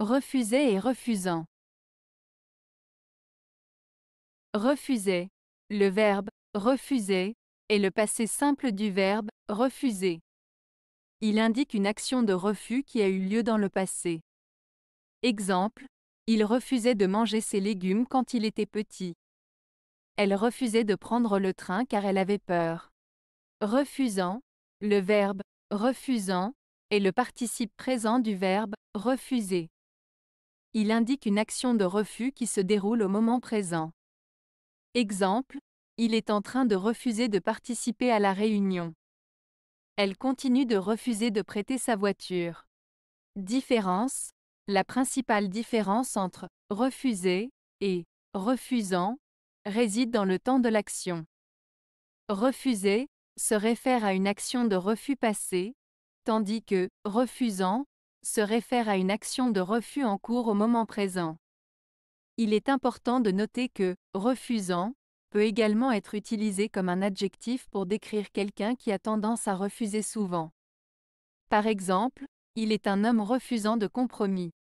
Refuser et refusant. Refuser. Le verbe refuser est le passé simple du verbe refuser. Il indique une action de refus qui a eu lieu dans le passé. Exemple, il refusait de manger ses légumes quand il était petit. Elle refusait de prendre le train car elle avait peur. Refusant, le verbe refusant est le participe présent du verbe refuser il indique une action de refus qui se déroule au moment présent. Exemple, il est en train de refuser de participer à la réunion. Elle continue de refuser de prêter sa voiture. Différence, la principale différence entre refuser et refusant réside dans le temps de l'action. Refuser se réfère à une action de refus passé, tandis que refusant se réfère à une action de refus en cours au moment présent. Il est important de noter que refusant peut également être utilisé comme un adjectif pour décrire quelqu'un qui a tendance à refuser souvent. Par exemple, il est un homme refusant de compromis.